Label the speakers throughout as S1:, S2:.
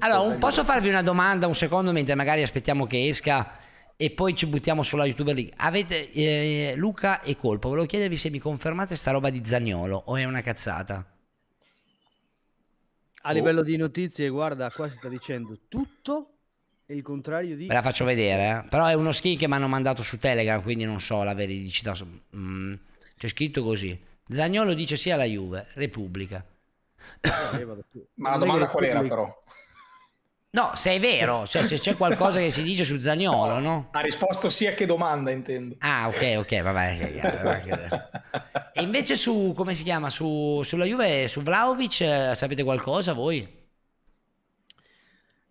S1: Allora, posso farvi una domanda un secondo mentre magari aspettiamo che esca e poi ci buttiamo sulla YouTuber League. Avete eh, Luca e Colpo, volevo chiedervi se mi confermate sta roba di Zagnolo o è una cazzata?
S2: A boh. livello di notizie, guarda, qua si sta dicendo tutto e il contrario di... Ve la faccio
S1: vedere, eh? però è uno skin che mi hanno mandato su Telegram, quindi non so la veridicità. Mm. C'è scritto così. Zagnolo dice sì la Juve, Repubblica.
S3: Eh, Ma la domanda qual era però?
S1: No, se è vero, cioè se c'è qualcosa che si dice su Zagnolo, no? Ha risposto sia che domanda, intendo. Ah, ok, ok, va bene. e invece su, come si chiama, su, sulla Juve, su Vlaovic, eh, sapete qualcosa voi?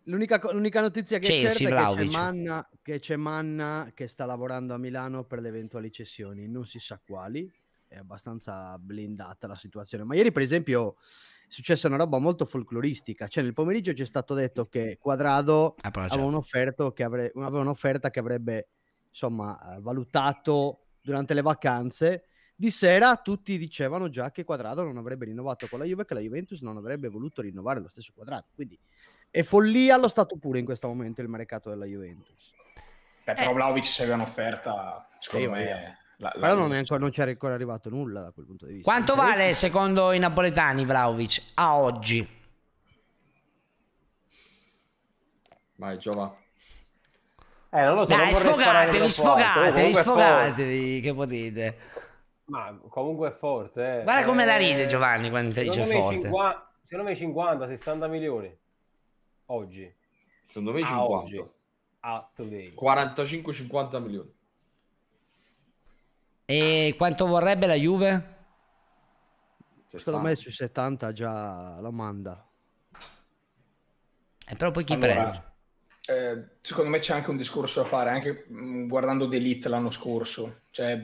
S1: L'unica, l'unica, notizia che Chelsea, è certa Vlaovic. è che c'è,
S2: Manna, che c'è Manna che sta lavorando a Milano per le eventuali cessioni, non si sa quali, è abbastanza blindata la situazione. Ma ieri, per esempio, è successa una roba molto folcloristica. Cioè, nel pomeriggio ci è stato detto che Quadrado ah, aveva, certo. un'offerta che avre- aveva un'offerta che avrebbe insomma valutato durante le vacanze. Di sera tutti dicevano già che Quadrado non avrebbe rinnovato con la Juve, che la Juventus non avrebbe voluto rinnovare lo stesso Quadrado. Quindi è follia allo stato pure in questo momento il mercato della Juventus.
S3: Beh, però eh. Vlaovic se aveva un'offerta, secondo sì, me... È la, la Però non,
S2: ancora, non c'era ancora arrivato nulla da quel punto
S3: di vista. Quanto vale
S1: secondo i napoletani Vlaovic a oggi? Vai Giova. Eh, non lo so, Dai,
S4: sfogatevi,
S1: sfogatevi, sfogatevi, che potete.
S4: Ma comunque è forte. Eh. Guarda come eh, la ride Giovanni quando te dice forte. 50, secondo me 50, 60 milioni. Oggi. Secondo me 50. A, oggi.
S5: a today.
S4: 45-50 milioni.
S1: E quanto vorrebbe la Juve?
S3: 60. Secondo me sui
S2: 70 già la manda.
S1: E eh, però poi chi allora, prende?
S3: Eh, secondo me c'è anche un discorso da fare, anche mm, guardando Delete l'anno scorso. Cioè,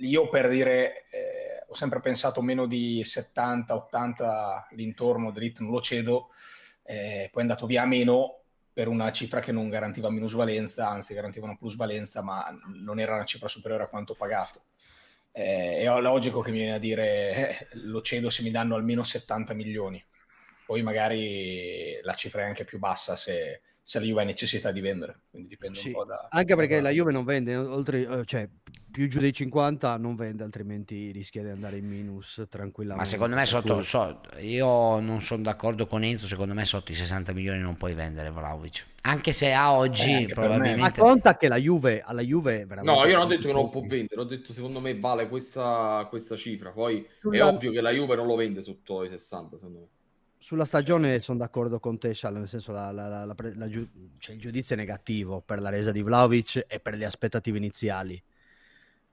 S3: io per dire, eh, ho sempre pensato meno di 70-80 l'intorno, Delete non lo cedo, eh, poi è andato via a meno, per una cifra che non garantiva minusvalenza, anzi garantiva una plusvalenza, ma non era una cifra superiore a quanto pagato. Eh, è logico che mi viene a dire eh, lo cedo se mi danno almeno 70 milioni, poi magari la cifra è anche più bassa se, se la Juve ha necessità di vendere. Quindi dipende sì, un po' da...
S2: Anche perché da... la Juve non vende, oltre, eh, cioè più giù dei 50 non vende, altrimenti rischia di andare in minus
S1: tranquillamente. Ma secondo me sotto, so, io non sono d'accordo con Enzo, secondo me sotto i 60 milioni non puoi vendere Vlaovic. Anche se a oggi eh, probabilmente... Ma conta che la Juve, alla Juve veramente... No, io non ho detto che non
S5: può vendere, ho detto secondo me vale questa, questa cifra, poi Sulla... è ovvio che la Juve non lo vende sotto i 60, secondo me.
S2: Sulla stagione sono d'accordo con te, Scial, nel senso la, la, la, la giu- cioè il giudizio è negativo per la resa di Vlaovic e per le aspettative iniziali.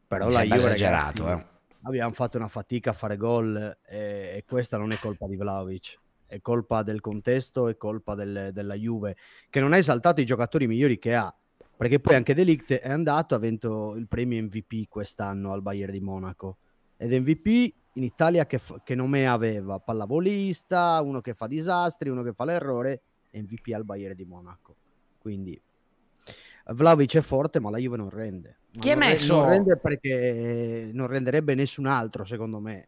S2: Però la Juve, esagerato, ragazzi, eh. abbiamo fatto una fatica a fare gol e, e, questa non è colpa di Vlaovic, è colpa del contesto, è colpa del, della Juve, che non ha esaltato i giocatori migliori che ha. Perché poi anche Delict è andato, ha vinto il premio MVP quest'anno al Bayern di Monaco. Ed MVP in Italia che, f- che nome aveva? Pallavolista, uno che fa disastri, uno che fa l'errore, MVP al Bayern di Monaco. Quindi Vlaovic è forte, ma la Juve non rende.
S1: Ma Chi è messo? Non rende perché eh, non renderebbe nessun altro, secondo me.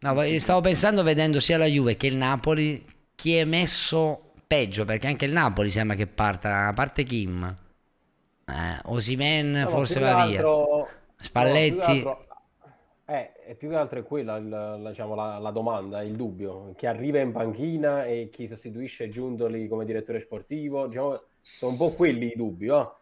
S1: No, stavo pensando vedendo sia la Juve che il Napoli chi è messo peggio perché anche il Napoli sembra che parta a parte Kim eh, Osimen no, forse va via Spalletti no,
S4: eh, è più che altro è quella la, la, diciamo, la, la, domanda, il dubbio. Chi arriva in panchina e chi sostituisce Giuntoli come direttore sportivo, diciamo, sono un po' quelli i dubbi. No?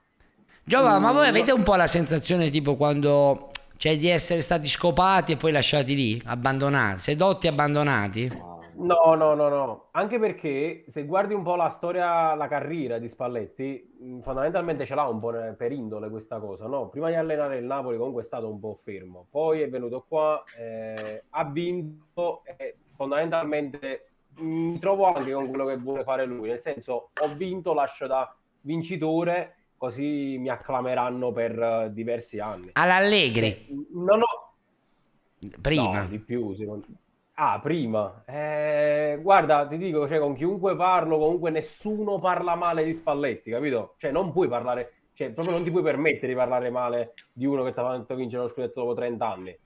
S4: Giova, mm, ma voi avete un
S1: po' la sensazione tipo quando cioè di essere stati scopati e poi lasciati lì, abbandonati, sedotti e abbandonati? No.
S4: No, no, no, no. Anche perché se guardi un po' la storia, la carriera di Spalletti, mm, fondamentalmente ce l'ha un po' per indole questa cosa, no? Prima di allenare il Napoli comunque è stato un po' fermo, poi è venuto qua, eh, ha vinto e fondamentalmente mm, mi trovo anche con quello che vuole fare lui, nel senso ho vinto, lascio da vincitore, così mi acclameranno per eh, diversi anni. All'Allegri? No, no. Prima. No, di più, secondo me. Ah, prima. Eh, guarda, ti dico, cioè, con chiunque parlo, comunque nessuno parla male di Spalletti, capito? Cioè, non puoi parlare, cioè, proprio non ti puoi permettere di parlare male di uno che ti ha fatto vincere lo scudetto dopo 30 anni.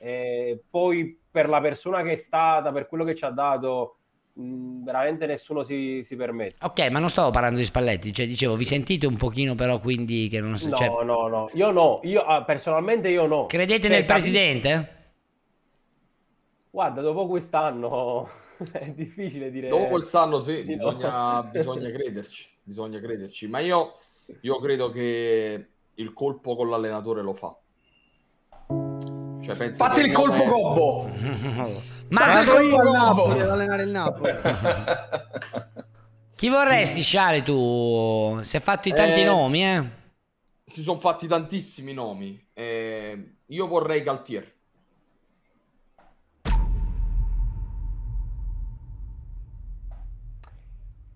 S4: Eh, poi, per la persona che è stata, per quello che ci ha dato, veramente nessuno si, si, permette.
S1: Ok, ma non stavo parlando di Spalletti, cioè dicevo, vi sentite un pochino però quindi che non so... No, cioè
S4: no, no, io no, io ah, personalmente io no. Credete cioè, nel presidente? Guarda, dopo quest'anno è difficile dire... Dopo quest'anno sì, bisogna, bisogna
S5: crederci, bisogna crederci. Ma io, io credo che il colpo con l'allenatore lo fa. Cioè, penso Fate il colpo è... gobbo!
S1: Ma il colpo
S5: gobbo! allenare il Napoli.
S1: Chi vorresti sciare tu? Si è fatto eh, tanti nomi, eh?
S5: Si sono fatti tantissimi nomi. Eh, io vorrei Galtier.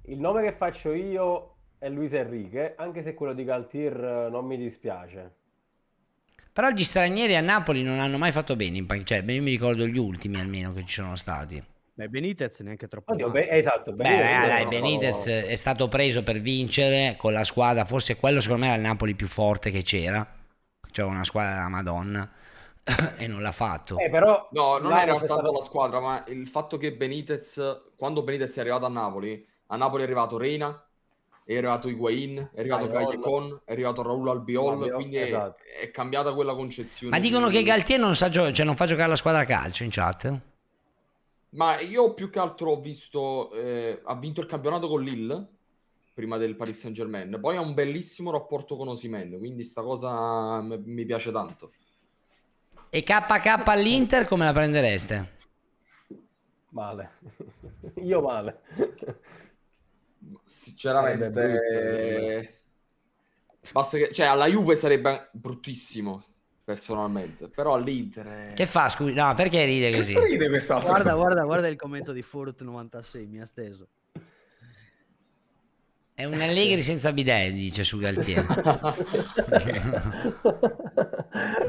S4: Il nome che faccio io è Luis Enrique, anche se quello di Galtier eh, non mi dispiace.
S1: Però gli stranieri a Napoli non hanno mai fatto bene, in pan- cioè, io mi ricordo gli ultimi almeno che ci sono stati.
S2: Beh, Benitez neanche troppo. Oddio, be- esatto, Beh, Benitez, dai, Benitez no,
S1: è stato preso per vincere con la squadra, forse quello secondo me era il Napoli più forte che c'era, cioè una squadra della Madonna e non l'ha fatto. Eh,
S3: però, no, non era
S5: tanto la squadra, ma il fatto che Benitez, quando Benitez è arrivato a Napoli, a Napoli è arrivato Reina, è arrivato Higuain, è arrivato Cagliacon, è arrivato Raul Albiol, Albiol quindi esatto. è, è, cambiata quella concezione. Ma dicono che Galtier
S1: non, sa gio- cioè non fa giocare la squadra calcio in chat?
S5: Ma io più che altro ho visto, eh, ha vinto il campionato con Lille, prima del Paris Saint Germain, poi ha un bellissimo rapporto con Osimen, quindi sta cosa m- mi piace tanto.
S1: E KK all'Inter come la prendereste?
S5: Male, io male. Sinceramente, eh, eh, basta che, cioè, alla Juve sarebbe bruttissimo personalmente, però all'Inter... È...
S1: Che fa, scusi? No, perché ride così? ride
S3: Guarda, guarda,
S5: guarda il commento di Furt 96 mi ha steso.
S1: È un Allegri senza bidet, dice su Galtieri.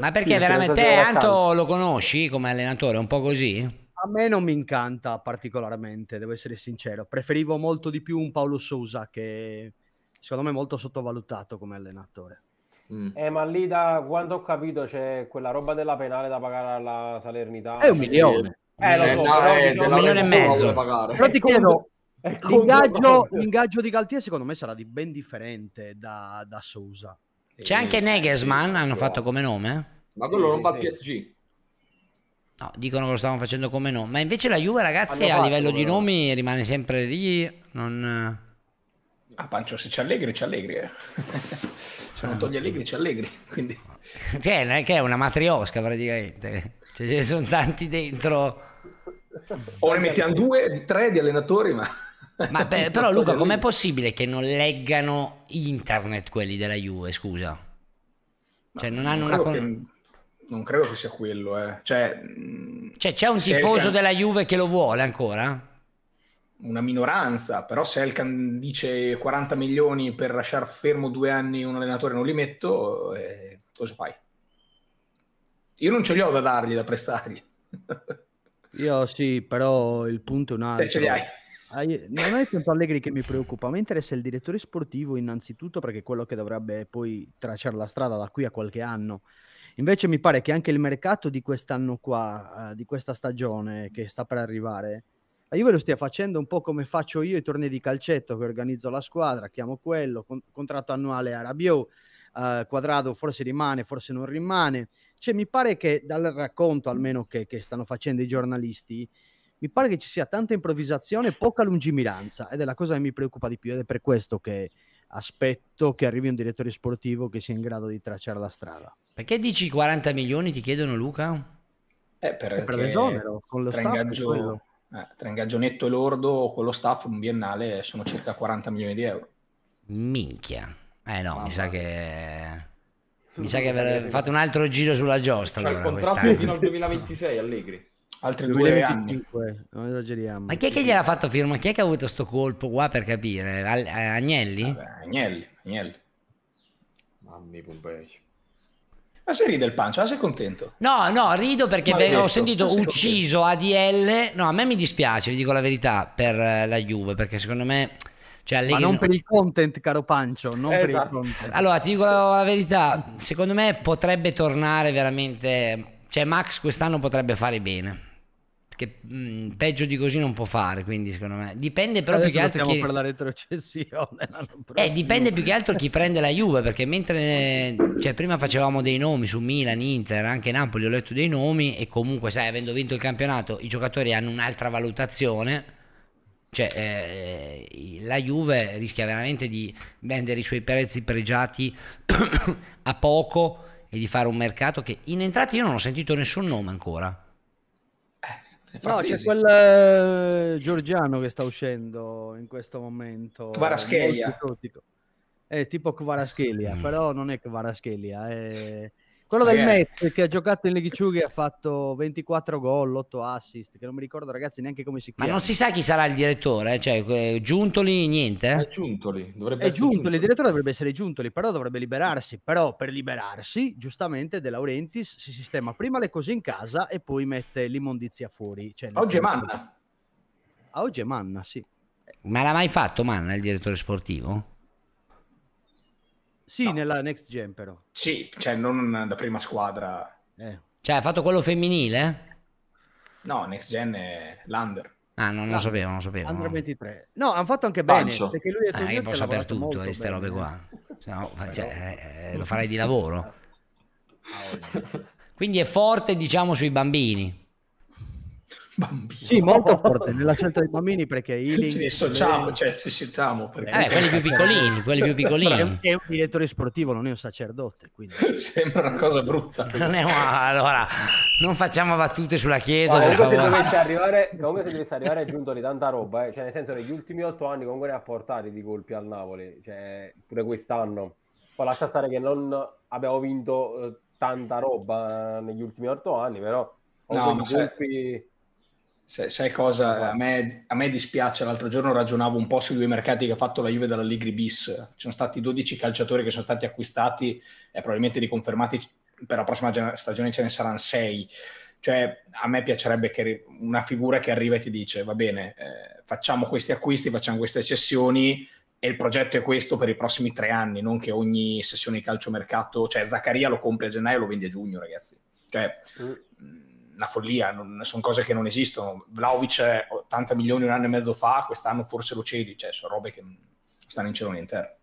S1: Ma perché veramente Anto lo conosci come allenatore? Un po' così?
S2: a me non mi incanta particolarmente, devo essere sincero. Preferivo molto di più un Paolo Sousa che secondo me è molto sottovalutato come allenatore.
S4: Mm. Eh, ma lì da quando ho capito c'è quella roba della penale da pagare alla Salernità. È un milione. Eh, lo so, eh, no, eh, diciamo è diciamo, un milione e mezzo. Però ti chiedo, l'ingaggio,
S2: l'ingaggio, di Galtier secondo me sarà di ben differente da, da Sousa. C'è anche eh, Negesman, hanno fatto
S1: come nome.
S5: Ma quello sì, non va sì, PSG.
S1: No, dicono che lo stavano facendo come no, ma invece la Juve ragazzi allora, a livello allora. di nomi rimane sempre lì, non...
S3: Ah, Pancio, se c'è Allegri, c'è Allegri. Eh. se non togli Allegri, c'è Allegri. Quindi...
S1: Cioè, non è che è una matriosca praticamente. Cioè, ce ne sono tanti dentro.
S3: O ne mettiamo due, tre di allenatori, ma...
S1: ma beh, però Luca, com'è possibile che non leggano internet quelli della Juve, scusa? Cioè, non hanno una... Con...
S3: Che non credo che sia quello, eh. cioè, mm,
S1: cioè, c'è un tifoso can... della Juve che lo vuole ancora?
S3: Una minoranza, però se Elkan dice 40 milioni per lasciare fermo due anni un allenatore non li metto, eh, cosa fai? Io non ce li ho da dargli, da prestargli.
S2: Io sì, però il punto è un altro. Te ce li hai. Non è tanto Allegri che mi preoccupa, mi interessa il direttore sportivo innanzitutto perché è quello che dovrebbe poi tracciare la strada da qui a qualche anno. Invece mi pare che anche il mercato di quest'anno qua, uh, di questa stagione che sta per arrivare, eh, io ve lo stia facendo un po' come faccio io i tornei di calcetto che organizzo la squadra, chiamo quello, con- contratto annuale a Rabiot, uh, eh, quadrado forse rimane, forse non rimane. Cioè, mi pare che dal racconto almeno che, che stanno facendo i giornalisti, mi pare che ci sia tanta improvvisazione e poca lungimiranza ed è la cosa che mi preoccupa di più ed è per questo che aspetto che arrivi un direttore sportivo che sia in grado di tracciare la
S3: strada.
S1: Perché dici 40 milioni ti chiedono Luca? Eh, per eh, l'esonero, con lo tra staff.
S3: eh, tra ingaggio netto e lordo con lo staff un biennale sono circa
S1: 40 milioni di euro. Minchia. Eh no, Mamma. mi sa che... Mi sa che fatto un altro giro sulla giostra. Cioè, allora, il contratto fino
S5: al 2026 Allegri
S1: altri 2025,
S3: due anni. Non esageriamo.
S5: Ma chi è che
S1: gliel'ha fatto firma? Chi è che ha avuto sto colpo qua per capire? Eh, Agnelli? Vabbè, Agnelli, Agnelli.
S3: Mammi Pompei. Ma se ride il pancia, ma sei contento?
S1: No, no, rido perché beh, ho sentito ucciso ADL. No, a me mi dispiace, vi dico la verità, per eh, la Juve, perché secondo me... Cioè, Ma non per
S2: il content, caro Pancio, non esatto. per il esatto. content.
S1: Allora, ti dico la verità, secondo me potrebbe tornare veramente... Cioè, Max quest'anno potrebbe fare bene che mh, peggio di così non può fare, quindi secondo me dipende però Adesso più che altro chi per la
S2: retrocessione
S1: Eh, dipende più che altro chi prende la Juve, perché mentre cioè prima facevamo dei nomi su Milan, Inter, anche Napoli ho letto dei nomi e comunque sai, avendo vinto il campionato, i giocatori hanno un'altra valutazione. Cioè, eh, la Juve rischia veramente di vendere i suoi prezzi pregiati a poco e di fare un mercato che in entrate io non ho sentito nessun nome ancora. No, c'è
S2: quel uh, Giorgiano che sta uscendo in questo momento. Eh, Kvaraschelia. È tipo Kvaraschelia, mm. però non è Kvaraschelia, è... Quello del Met che ha giocato in Leghi Ciughi ha fatto 24 gol, 8 assist, che non mi ricordo ragazzi neanche come si chiama. Ma non si
S1: sa chi sarà il direttore, eh? cioè Giuntoli niente? Eh? È Giuntoli, dovrebbe è essere Giuntoli, Giuntoli, il direttore dovrebbe essere Giuntoli, però dovrebbe liberarsi, però per liberarsi
S2: giustamente De Laurentiis si sistema prima le cose in casa e poi mette l'immondizia fuori. Cioè oggi è Manna.
S1: Oggi è Manna, sì. Ma l'ha mai fatto Manna il direttore sportivo?
S3: Sì, no. nella next gen però. Sì, cioè non da prima squadra.
S1: Eh. Cioè ha fatto quello femminile?
S3: No, next gen è l'under.
S1: Ah, non, non lo sapevo, non lo sapevo. Under 23. No, hanno fatto anche Pancio. bene, perché lui è ah, io posso sapere tutto queste robe qua. No, cioè, eh, lo farei di lavoro. Ah, Quindi è forte, diciamo, sui bambini
S2: bambino. Sì, molto forte nella scelta dei bambini perché Ealing... Ci dissociamo,
S3: cioè ci citiamo. Eh,
S1: perché... Eh, quelli più piccolini, quelli più piccolini.
S2: È un direttore sportivo, non è un sacerdote. Quindi...
S1: Sembra una cosa brutta. Non è Allora, non facciamo battute sulla chiesa. Comunque se, dovesse arrivare, comunque se dovesse
S4: arrivare è giunto di tanta roba, eh. cioè nel senso negli ultimi otto anni comunque ne ha portati di colpi al Napoli, cioè pure quest'anno. Poi lascia stare che non abbiamo vinto eh, tanta roba negli ultimi otto anni, però... No, ma colpi...
S3: Sai, sai cosa? A me, a me, dispiace, l'altro giorno ragionavo un po' sui due mercati che ha fatto la Juve dalla Ligri Bis. Ci sono stati 12 calciatori che sono stati acquistati e probabilmente riconfermati per la prossima stagione ce ne saranno 6. Cioè, a me piacerebbe che una figura che arriva e ti dice, va bene, eh, facciamo questi acquisti, facciamo queste cessioni, e il progetto è questo per i prossimi tre anni, non che ogni sessione di calciomercato, cioè Zaccaria lo compri a gennaio e lo vendi a giugno, ragazzi. Cioè, mm. mm una follia, non, sono cose che non esistono. Vlaovic 80 milioni un anno e mezzo fa, quest'anno forse lo cedi, cioè sono robe che stanno in cielo in terra.